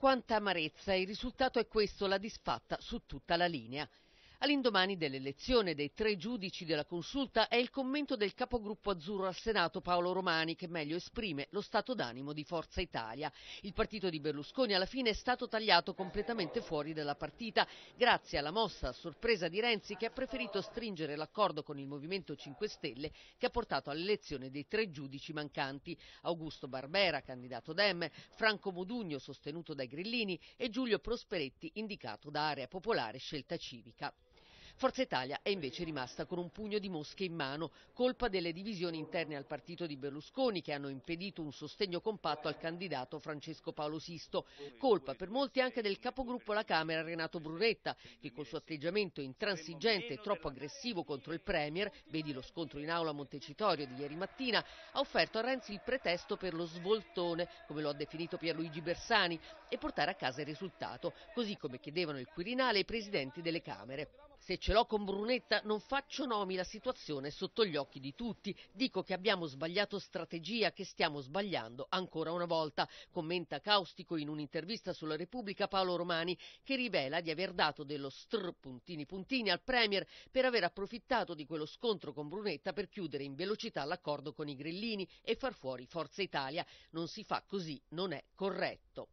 Quanta amarezza, il risultato è questo, la disfatta su tutta la linea. All'indomani dell'elezione dei tre giudici della consulta è il commento del capogruppo azzurro al Senato Paolo Romani che meglio esprime lo stato d'animo di Forza Italia. Il partito di Berlusconi alla fine è stato tagliato completamente fuori dalla partita grazie alla mossa a sorpresa di Renzi che ha preferito stringere l'accordo con il Movimento 5 Stelle che ha portato all'elezione dei tre giudici mancanti Augusto Barbera, candidato Demme, Franco Modugno sostenuto dai Grillini e Giulio Prosperetti indicato da Area Popolare Scelta Civica. Forza Italia è invece rimasta con un pugno di mosche in mano, colpa delle divisioni interne al partito di Berlusconi che hanno impedito un sostegno compatto al candidato Francesco Paolo Sisto, colpa per molti anche del capogruppo alla Camera Renato Brunetta, che col suo atteggiamento intransigente e troppo aggressivo contro il Premier, vedi lo scontro in aula a Montecitorio di ieri mattina, ha offerto a Renzi il pretesto per lo svoltone, come lo ha definito Pierluigi Bersani, e portare a casa il risultato, così come chiedevano il Quirinale e i presidenti delle Camere. Se c'è ce l'ho con Brunetta, non faccio nomi, la situazione è sotto gli occhi di tutti. Dico che abbiamo sbagliato strategia, che stiamo sbagliando ancora una volta, commenta caustico in un'intervista sulla Repubblica Paolo Romani, che rivela di aver dato dello str puntini puntini al Premier per aver approfittato di quello scontro con Brunetta per chiudere in velocità l'accordo con i Grillini e far fuori Forza Italia. Non si fa così, non è corretto.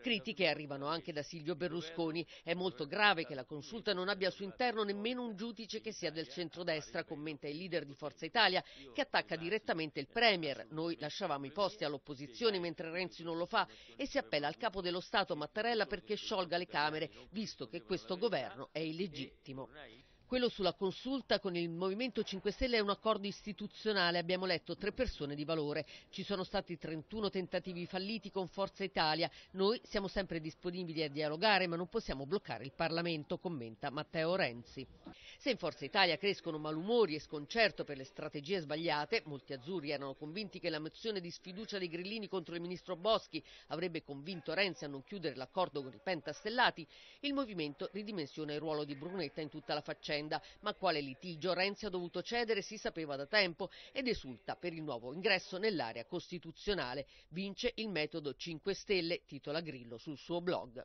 Critiche arrivano anche da Silvio Berlusconi. È molto grave che la consulta non abbia al suo interno nemmeno un giudice che sia del centrodestra, commenta il leader di Forza Italia, che attacca direttamente il Premier. Noi lasciavamo i posti all'opposizione mentre Renzi non lo fa e si appella al capo dello Stato Mattarella perché sciolga le Camere, visto che questo governo è illegittimo. Quello sulla consulta con il Movimento 5 Stelle è un accordo istituzionale, abbiamo letto tre persone di valore. Ci sono stati 31 tentativi falliti con Forza Italia. Noi siamo sempre disponibili a dialogare, ma non possiamo bloccare il Parlamento, commenta Matteo Renzi. Se in Forza Italia crescono malumori e sconcerto per le strategie sbagliate, molti azzurri erano convinti che la mozione di sfiducia dei grillini contro il ministro Boschi avrebbe convinto Renzi a non chiudere l'accordo con i pentastellati, il movimento ridimensiona il ruolo di Brunetta in tutta la faccenda vicenda, ma quale litigio Renzi ha dovuto cedere si sapeva da tempo ed esulta per il nuovo ingresso nell'area costituzionale. Vince il metodo 5 Stelle, titola Grillo sul suo blog.